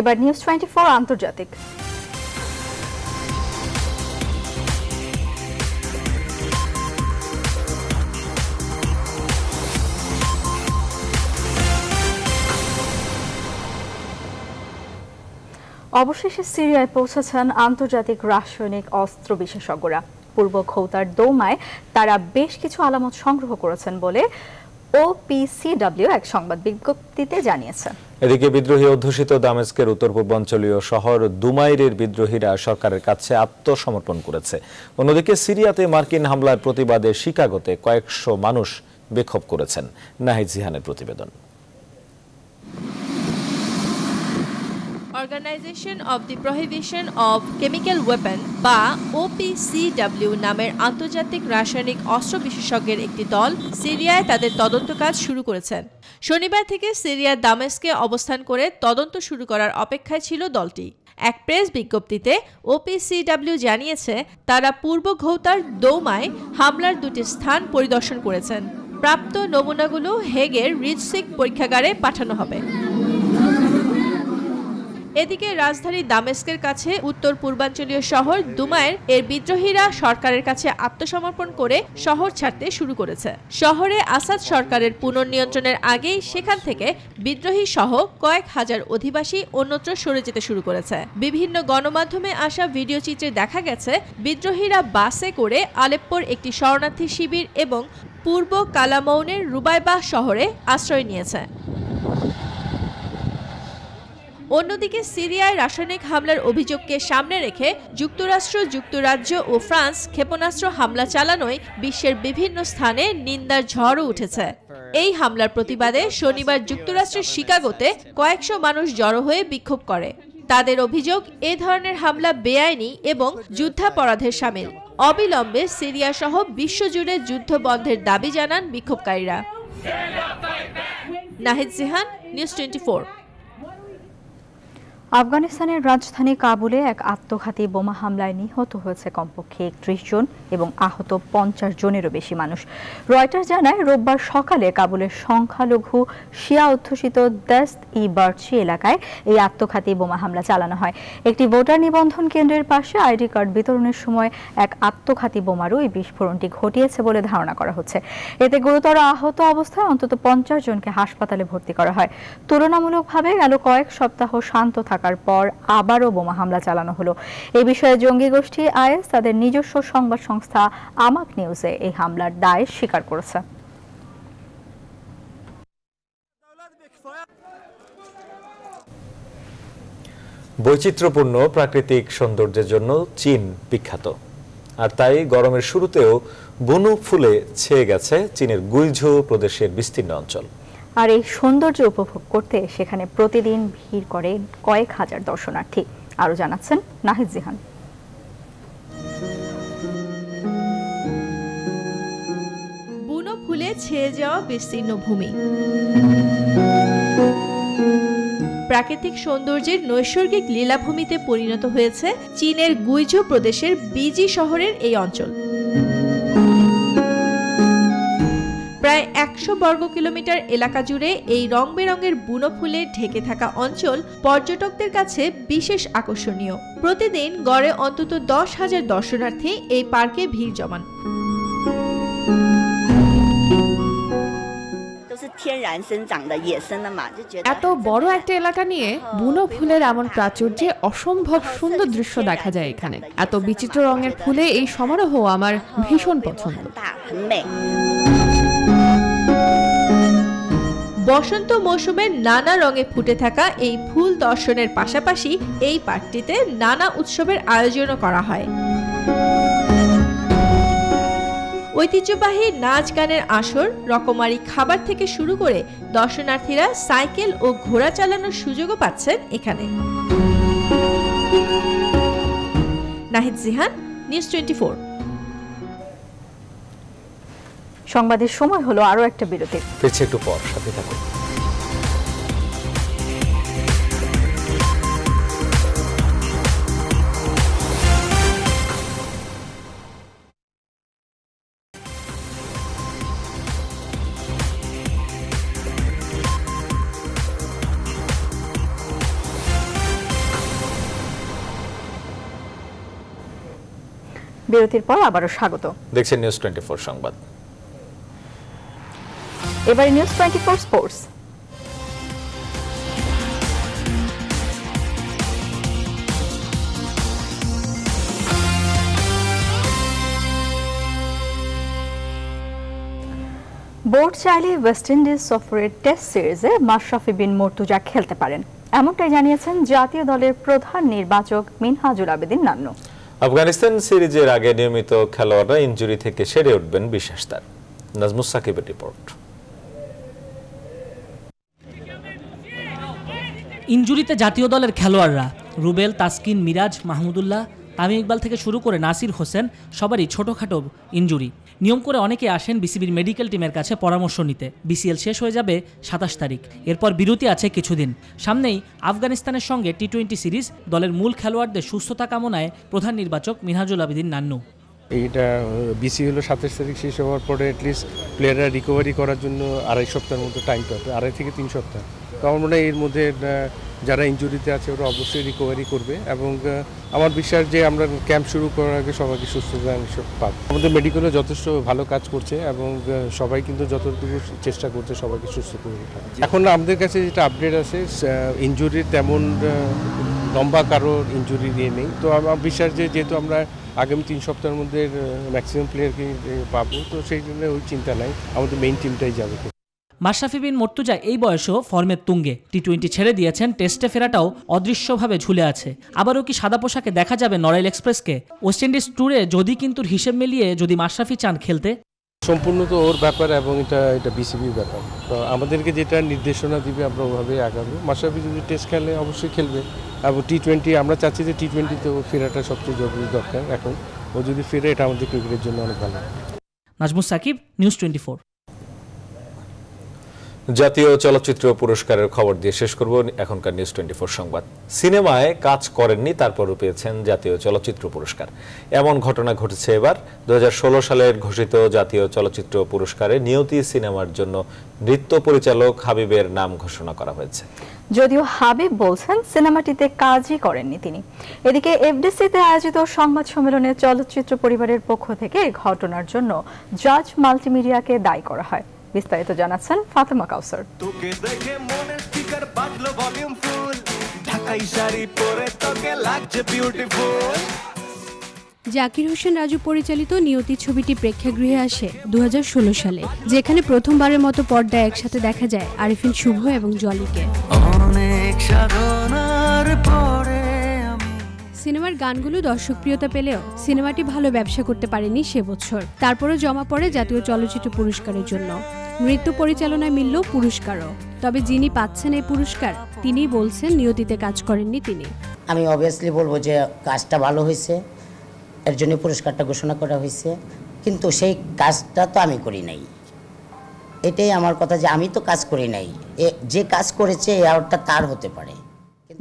এবার নিউজ টোয়েন্টি আন্তর্জাতিক অবশেষে সিরিয়ায় পৌঁছেছেন আন্তর্জাতিক রাসায়নিক অস্ত্র বিশেষজ্ঞরা পূর্ব খৌতার দৌমায় তারা বেশ কিছু আলামত সংগ্রহ করেছেন বলে ওপিসিডব্লিউ এক সংবাদ বিজ্ঞপ্তিতে জানিয়েছে এদিকে বিদ্রোহী অধ্যুষিত দামেস্কের উত্তর পূর্বাঞ্চলীয় শহর দুমাইরের বিদ্রোহীরা সরকারের কাছে আত্মসমর্পণ করেছে অন্যদিকে সিরিয়াতে মার্কিন হামলার প্রতিবাদে শিকাগোতে কয়েকশো মানুষ বিক্ষোভ করেছেন নাহিদ জিহানের প্রতিবেদন organisation of the prohibition of chemical weapon বা ওপিসিডাব্লিউ নামের আন্তর্জাতিক রাসায়নিক অস্ত্র বিশেষজ্ঞের একটি দল সিরিয়ায় তাদের তদন্ত কাজ শুরু করেছেন শনিবার থেকে সিরিয়ার দামেস্কে অবস্থান করে তদন্ত শুরু করার অপেক্ষায় ছিল দলটি এক প্রেস বিজ্ঞপ্তিতে ওপিসিডাব্লিউ জানিয়েছে তারা পূর্ব ঘৌতার দৌমায় হামলার দুটি স্থান পরিদর্শন করেছেন প্রাপ্ত নমুনাগুলো হেগের রিচসিক পরীক্ষাগারে পাঠানো হবে এদিকে রাজধানী দামেস্কের কাছে উত্তর পূর্বাঞ্চলীয় শহর দুমায়ের এর বিদ্রোহীরা সরকারের কাছে আত্মসমর্পণ করে শহর ছাড়তে শুরু করেছে শহরে আসাদ সরকারের পুনর্নিয়ন্ত্রণের আগেই সেখান থেকে বিদ্রোহী সহ কয়েক হাজার অধিবাসী অন্যত্র সরে যেতে শুরু করেছে বিভিন্ন গণমাধ্যমে আসা ভিডিও চিত্রে দেখা গেছে বিদ্রোহীরা বাসে করে আলেপ্পোর একটি শরণার্থী শিবির এবং পূর্ব কালামৌনের রুবাইবাহ শহরে আশ্রয় নিয়েছে অন্যদিকে সিরিয়ায় রাসায়নিক হামলার অভিযোগকে সামনে রেখে যুক্তরাষ্ট্র যুক্তরাজ্য ও ফ্রান্স ক্ষেপণাস্ত্র হামলা চালানোয় বিশ্বের বিভিন্ন স্থানে নিন্দার ঝড়ও উঠেছে এই হামলার প্রতিবাদে শনিবার যুক্তরাষ্ট্রের শিকাগোতে কয়েকশো মানুষ জড়ো হয়ে বিক্ষোভ করে তাদের অভিযোগ এ ধরনের হামলা বেআইনি এবং যুদ্ধাপরাধের সামিল অবিলম্বে সিরিয়া সহ বিশ্বজুড়ে যুদ্ধ বন্ধের দাবি জানান বিক্ষোভকারীরা নাহিদ সিহান নিউজ টোয়েন্টি আফগানিস্তানের রাজধানী কাবুলে এক আত্মঘাতী বোমা হামলায় নিহত হয়েছে কমপক্ষে একত্রিশ জন এবং আহত পঞ্চাশ জনেরও বেশি মানুষ রয়টার জানায় রোববার সকালে কাবুলের সংখ্যালঘু শিয়া অধ্যুষিত দেস্ত ই বার্চি এলাকায় এই আত্মঘাতী বোমা হামলা চালানো হয় একটি ভোটার নিবন্ধন কেন্দ্রের পাশে আইডি কার্ড বিতরণের সময় এক আত্মঘাতী বোমারও এই বিস্ফোরণটি ঘটিয়েছে বলে ধারণা করা হচ্ছে এতে গুরুতর আহত অবস্থায় অন্তত পঞ্চাশ জনকে হাসপাতালে ভর্তি করা হয় তুলনামূলকভাবে গেল কয়েক সপ্তাহ শান্ত থাকা থাকার পর আবারও বোমা হামলা চালানো হলো এ বিষয়ে জঙ্গি গোষ্ঠী আইএস তাদের নিজস্ব সংবাদ সংস্থা আমাক নিউজে এই হামলার দায় স্বীকার করেছে বৈচিত্র্যপূর্ণ প্রাকৃতিক সৌন্দর্যের জন্য চীন বিখ্যাত আর তাই গরমের শুরুতেও বনু ফুলে ছেয়ে গেছে চীনের গুইঝু প্রদেশের বিস্তীর্ণ অঞ্চল আর এই সৌন্দর্য উপভোগ করতে সেখানে প্রতিদিন ভিড় করে কয়েক হাজার দর্শনার্থী আরো জানাচ্ছেন নাহিদ জিহান বুনো ফুলে ছেয়ে যাওয়া বিস্তীর্ণ ভূমি প্রাকৃতিক সৌন্দর্যের নৈসর্গিক লীলাভূমিতে পরিণত হয়েছে চীনের গুইজু প্রদেশের বিজি শহরের এই অঞ্চল প্রায় একশো বর্গ কিলোমিটার এলাকা জুড়ে এই রং বেরঙের বুনো ফুলে ঢেকে থাকা অঞ্চল পর্যটকদের কাছে বিশেষ আকর্ষণীয় প্রতিদিন গড়ে অন্তত দশ হাজার দর্শনার্থী এই পার্কে ভিড় জমান এত বড় একটা এলাকা নিয়ে বুনো ফুলের এমন প্রাচুর্যে অসম্ভব সুন্দর দৃশ্য দেখা যায় এখানে এত বিচিত্র রঙের ফুলে এই সমারোহ আমার ভীষণ পছন্দ বসন্ত মৌসুমে নানা রঙে ফুটে থাকা এই ফুল দর্শনের পাশাপাশি এই পার্কটিতে নানা উৎসবের আয়োজনও করা হয় ঐতিহ্যবাহী নাচ গানের আসর রকমারি খাবার থেকে শুরু করে দর্শনার্থীরা সাইকেল ও ঘোড়া চালানোর সুযোগও পাচ্ছেন এখানে নাহিদ জিহান নিউজ টোয়েন্টি সংবাদের সময় হলো আরো একটা বিরতি ফিরছে একটু পর সাথে থাকুন বিরতির পর আবারও স্বাগত দেখছেন নিউজ টোয়েন্টি ফোর সংবাদ এবারে news twenty four sports board চাইলে ওয়েস্ট ইন্ডিজ সফরের টেস্ট সিরিজে মাশরাফি বিন মর্তুজা খেলতে পারেন এমনটাই জানিয়েছেন জাতীয় দলের প্রধান নির্বাচক মিনহাজুল আবেদিন নান্নু আফগানিস্তান সিরিজের আগে নিয়মিত খেলোয়াড়রা ইঞ্জুরি থেকে সেরে উঠবেন বিশ্বাস তার নাজমুস সাকিবের রিপোর্ট ইঞ্জুরিতে জাতীয় দলের খেলোয়াড়রা রুবেল তাসকিন মিরাজ মাহমুদুল্লাহ তামিম ইকবাল থেকে শুরু করে নাসির হোসেন সবারই ছোটোখাটো ইঞ্জুরি নিয়ম করে অনেকে আসেন বিসিবির মেডিকেল টিমের কাছে পরামর্শ নিতে বিসিএল শেষ হয়ে যাবে সাতাশ তারিখ এরপর বিরতি আছে কিছুদিন সামনেই আফগানিস্তানের সঙ্গে টি টোয়েন্টি সিরিজ দলের মূল খেলোয়াড়দের সুস্থতা কামনায় প্রধান নির্বাচক মিনহাজুল আবিদিন নান্নু এটা বিসি হলো সাতাশ তারিখ শেষ হওয়ার পরে অ্যাটলিস্ট প্লেয়াররা রিকভারি করার জন্য আড়াই সপ্তাহের মতো টাইম পাবে আড়াই থেকে তিন সপ্তাহ তো আমার মনে হয় এর মধ্যে যারা ইঞ্জুরিতে আছে ওরা অবশ্যই রিকভারি করবে এবং আমার বিশ্বাস যে আমরা ক্যাম্প শুরু করার আগে সবাইকে সুস্থতা পাব আমাদের মেডিকেলও যথেষ্ট ভালো কাজ করছে এবং সবাই কিন্তু যতটুকু চেষ্টা করছে সবাইকে সুস্থ করে এখন আমাদের কাছে যেটা আপডেট আছে ইঞ্জুরির তেমন লম্বা কারোর ইঞ্জুরি নিয়ে নেই তো আমার বিশ্বাস যে যেহেতু আমরা আগামী তিন সপ্তাহের মধ্যে ম্যাক্সিমাম প্লেয়ারকে পাবো তো সেই জন্য ওই চিন্তা নাই আমাদের মেইন টিমটাই যাবে মাশরাফি বিন মর্তুজা এই বয়সেও ফর্মের তুঙ্গে টি টোয়েন্টি ছেড়ে দিয়েছেন টেস্টে ফেরাটাও অদৃশ্যভাবে ঝুলে আছে আবারও কি সাদা পোশাকে দেখা যাবে নরাইল এক্সপ্রেসকে ওয়েস্ট ইন্ডিজ ট্যুরে যদি কিন্তু হিসেব মিলিয়ে যদি মাশরাফি চান খেলতে সম্পূর্ণ তো ওর ব্যাপার এবং এটা এটা বিসিবির ব্যাপার তো আমাদেরকে যেটা নির্দেশনা দিবে আমরা ওভাবে আগাবো মাশরাফি যদি টেস্ট খেলে অবশ্যই খেলবে এবং টি টোয়েন্টি আমরা চাচ্ছি যে টি টোয়েন্টিতে ফেরাটা সবচেয়ে জরুরি দরকার এখন ও যদি ফেরে এটা আমাদের ক্রিকেটের জন্য অনেক ভালো Najmul Sakib news twenty four জাতীয় চলচ্চিত্র পুরস্কারের খবর দিয়ে শেষ করব এখনকার নিউজ টোয়েন্টি সংবাদ সিনেমায় কাজ করেননি তারপরও পেয়েছেন জাতীয় চলচ্চিত্র পুরস্কার এমন ঘটনা ঘটেছে এবার দু সালের ঘোষিত জাতীয় চলচ্চিত্র পুরস্কারে নিয়তি সিনেমার জন্য নৃত্য পরিচালক হাবিবের নাম ঘোষণা করা হয়েছে যদিও হাবিব বলছেন সিনেমাটিতে কাজই করেননি তিনি এদিকে এফডিসিতে আয়োজিত সংবাদ সম্মেলনে চলচ্চিত্র পরিবারের পক্ষ থেকে ঘটনার জন্য জাজ মাল্টিমিডিয়াকে দায়ী করা হয় বিস্তারিত জানাচ্ছেন ফাতেমা কাউসার তোকে দেখে মনে স্পিকার বাজলো ভলিউম ফুল ঢাকাই শাড়ি পরে তোকে লাগছে বিউটিফুল জাকির হোসেন রাজু পরিচালিত নিয়তি ছবিটি প্রেক্ষাগৃহে আসে দু সালে যেখানে প্রথমবারের মতো পর্দায় একসাথে দেখা যায় আরিফিন শুভ এবং জলিকে অনেক সাধনার পরে সিনেমার গানগুলো দর্শকপ্রিয়তা পেলেও সিনেমাটি ভালো ব্যবসা করতে পারেনি সে বছর তারপরও জমা পড়ে জাতীয় চলচ্চিত্র পুরস্কারের জন্য নৃত্য পরিচালনায় মিলল পুরস্কারও তবে যিনি পাচ্ছেন এই পুরস্কার তিনি বলছেন নিয়তিতে কাজ করেননি তিনি আমি অবভিয়াসলি বলবো যে কাজটা ভালো হয়েছে এর জন্য পুরস্কারটা ঘোষণা করা হয়েছে কিন্তু সেই কাজটা তো আমি করি নাই এটাই আমার কথা যে আমি তো কাজ করি নাই যে কাজ করেছে এ আউটটা তার হতে পারে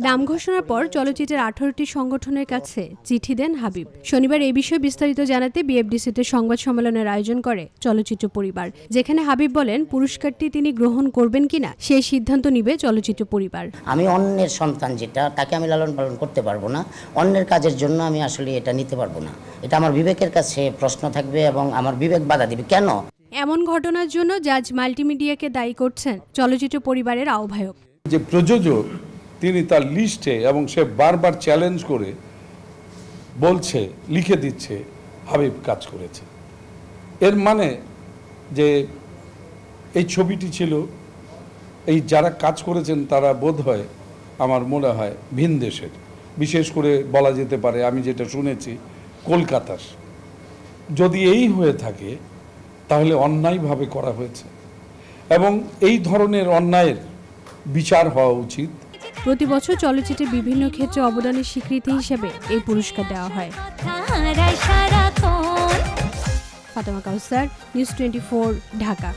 নাম ঘোষণার পর চলচ্চিত্রের আঠারোটি সংগঠনের কাছে চিঠি দেন হাবিব শনিবার এই বিষয়ে বিস্তারিত জানাতে বিএফডিসিতে সংবাদ সম্মেলনের আয়োজন করে চলচ্চিত্র পরিবার যেখানে হাবিব বলেন পুরস্কারটি তিনি গ্রহণ করবেন কিনা সেই সিদ্ধান্ত নিবে চলচ্চিত্র পরিবার আমি অন্যের সন্তান যেটা তাকে আমি লালন পালন করতে পারবো না অন্যের কাজের জন্য আমি আসলে এটা নিতে পারবো না এটা আমার বিবেকের কাছে প্রশ্ন থাকবে এবং আমার বিবেক বাধা দিবে কেন এমন ঘটনার জন্য জাজ মাল্টিমিডিয়াকে দায়ী করছেন চলচ্চিত্র পরিবারের আহ্বায়ক যে প্রযোজক তিনি তার লিস্টে এবং সে বারবার চ্যালেঞ্জ করে বলছে লিখে দিচ্ছে হাবিব কাজ করেছে এর মানে যে এই ছবিটি ছিল এই যারা কাজ করেছেন তারা বোধ হয় আমার মনে হয় ভিন দেশের বিশেষ করে বলা যেতে পারে আমি যেটা শুনেছি কলকাতার যদি এই হয়ে থাকে তাহলে অন্যায়ভাবে করা হয়েছে এবং এই ধরনের অন্যায়ের বিচার হওয়া উচিত প্রতি বছর চলচ্চিত্রের বিভিন্ন ক্ষেত্রে অবদানের স্বীকৃতি হিসেবে এই পুরস্কার দেওয়া হয় ফাতেমা কাউসার নিউজ টোয়েন্টি ঢাকা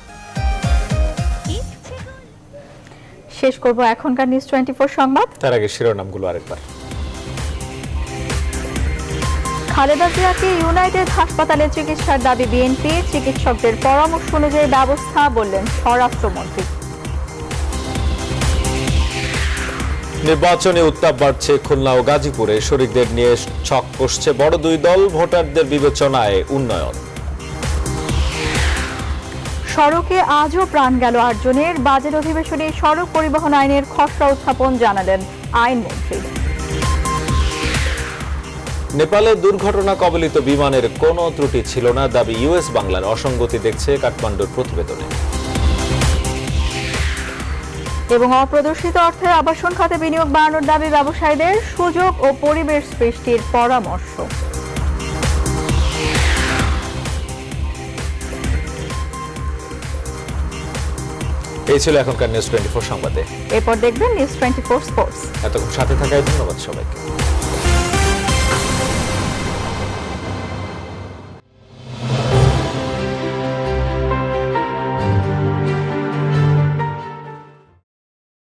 শেষ করব এখনকার নিউজ টোয়েন্টি সংবাদ তার আগে শিরোনামগুলো আরেকবার খালেদা জিয়াকে ইউনাইটেড হাসপাতালে চিকিৎসার দাবি বিএনপি চিকিৎসকদের পরামর্শ অনুযায়ী ব্যবস্থা বললেন স্বরাষ্ট্রমন্ত্রী নির্বাচনী উত্তাপ বাড়ছে খুলনা ও গাজীপুরে শরীরদের নিয়ে ছক কষছে বড় দুই দল ভোটারদের বিবেচনায় উন্নয়ন সড়কে আজও প্রাণ গেল আটজনের বাজেট অধিবেশনে সড়ক পরিবহন আইনের খসড়া উত্থাপন জানালেন আইনমন্ত্রী নেপালে দুর্ঘটনা কবলিত বিমানের কোনো ত্রুটি ছিল না দাবি ইউএস বাংলার অসঙ্গতি দেখছে কাঠমান্ডুর প্রতিবেদনে এবং অপ্রদর্শিত অর্থের আবাসন খাতে বিনিয়োগ বাড়ানোর দাবি ব্যবসায়ীদের সুযোগ ও পরিবেশ সৃষ্টির পরামর্শ এই ছিল এখনকার নিউজ টোয়েন্টি ফোর সংবাদে এরপর দেখবেন নিউজ টোয়েন্টি ফোর স্পোর্টস এতক্ষণ সাথে থাকায় ধন্যবাদ সবাইকে